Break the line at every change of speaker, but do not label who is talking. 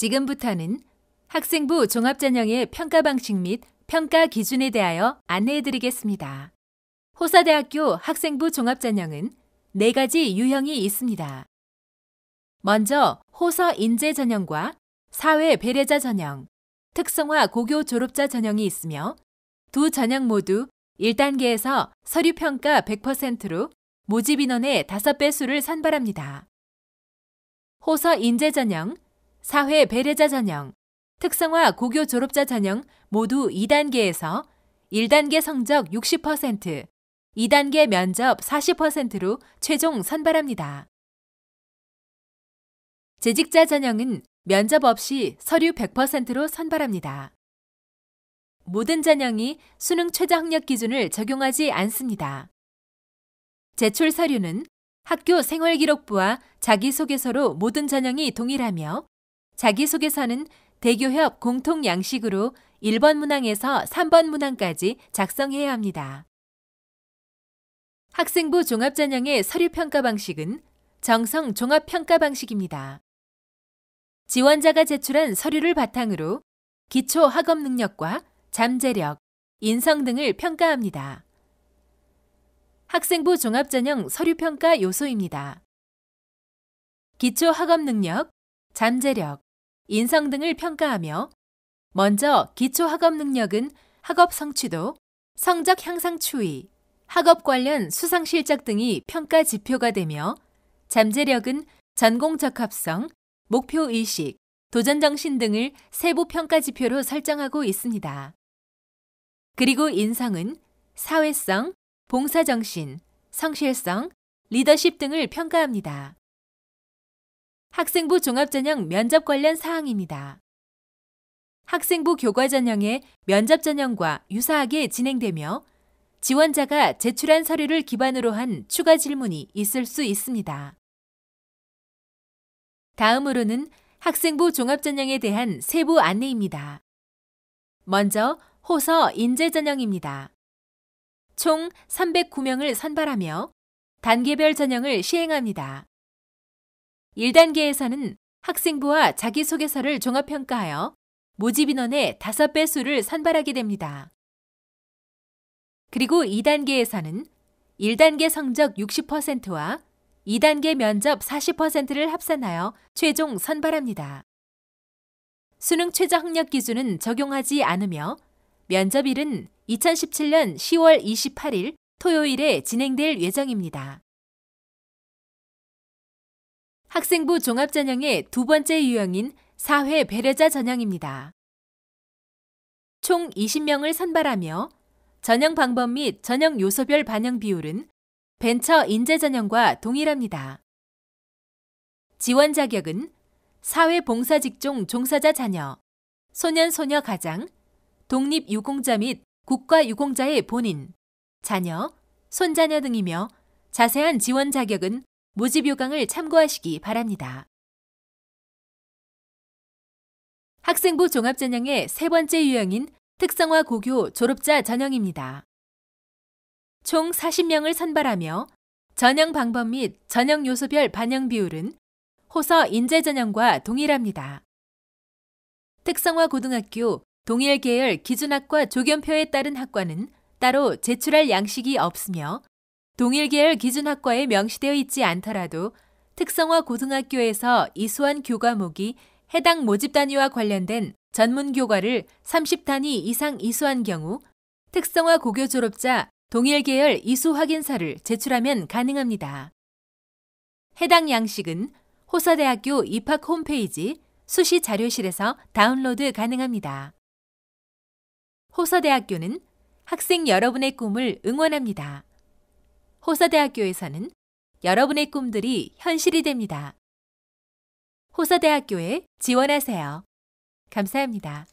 지금부터는 학생부 종합전형의 평가 방식 및 평가 기준에 대하여 안내해 드리겠습니다. 호사대학교 학생부 종합전형은 네 가지 유형이 있습니다. 먼저 호서 인재 전형과 사회 배려자 전형, 특성화 고교 졸업자 전형이 있으며 두 전형 모두 1단계에서 서류 평가 100%로 모집 인원의 5배 수를 선발합니다. 호서 인재 전형 사회 배려자 전형, 특성화 고교 졸업자 전형 모두 2단계에서 1단계 성적 60%, 2단계 면접 40%로 최종 선발합니다. 재직자 전형은 면접 없이 서류 100%로 선발합니다. 모든 전형이 수능 최저 학력 기준을 적용하지 않습니다. 제출 서류는 학교 생활기록부와 자기소개서로 모든 전형이 동일하며 자기소개서는 대교협 공통 양식으로 1번 문항에서 3번 문항까지 작성해야 합니다. 학생부 종합전형의 서류평가 방식은 정성 종합평가 방식입니다. 지원자가 제출한 서류를 바탕으로 기초 학업 능력과 잠재력, 인성 등을 평가합니다. 학생부 종합전형 서류평가 요소입니다. 기초 학업 능력, 잠재력, 인성 등을 평가하며 먼저 기초 학업 능력은 학업 성취도, 성적 향상 추이, 학업 관련 수상 실적 등이 평가 지표가 되며 잠재력은 전공 적합성, 목표 의식, 도전 정신 등을 세부 평가 지표로 설정하고 있습니다. 그리고 인성은 사회성, 봉사 정신, 성실성, 리더십 등을 평가합니다. 학생부 종합전형 면접 관련 사항입니다. 학생부 교과전형의 면접전형과 유사하게 진행되며 지원자가 제출한 서류를 기반으로 한 추가 질문이 있을 수 있습니다. 다음으로는 학생부 종합전형에 대한 세부 안내입니다. 먼저 호서 인재전형입니다. 총 309명을 선발하며 단계별 전형을 시행합니다. 1단계에서는 학생부와 자기소개서를 종합평가하여 모집인원의 5배 수를 선발하게 됩니다. 그리고 2단계에서는 1단계 성적 60%와 2단계 면접 40%를 합산하여 최종 선발합니다. 수능 최저 학력 기준은 적용하지 않으며 면접일은 2017년 10월 28일 토요일에 진행될 예정입니다. 학생부 종합전형의 두 번째 유형인 사회 배려자 전형입니다. 총 20명을 선발하며 전형 방법 및 전형 요소별 반영 비율은 벤처 인재 전형과 동일합니다. 지원 자격은 사회 봉사 직종 종사자 자녀, 소년 소녀 가장, 독립 유공자 및 국가 유공자의 본인, 자녀, 손자녀 등이며 자세한 지원 자격은 모집 요강을 참고하시기 바랍니다. 학생부 종합전형의 세 번째 유형인 특성화 고교 졸업자 전형입니다. 총 40명을 선발하며 전형 방법 및 전형 요소별 반영 비율은 호서 인재 전형과 동일합니다. 특성화 고등학교 동일 계열 기준학과 조견표에 따른 학과는 따로 제출할 양식이 없으며 동일계열 기준학과에 명시되어 있지 않더라도 특성화 고등학교에서 이수한 교과목이 해당 모집 단위와 관련된 전문 교과를 30단위 이상 이수한 경우 특성화 고교 졸업자 동일 계열 이수 확인서를 제출하면 가능합니다. 해당 양식은 호사대학교 입학 홈페이지 수시 자료실에서 다운로드 가능합니다. 호서대학교는 학생 여러분의 꿈을 응원합니다. 호사대학교에서는 여러분의 꿈들이 현실이 됩니다. 호사대학교에 지원하세요. 감사합니다.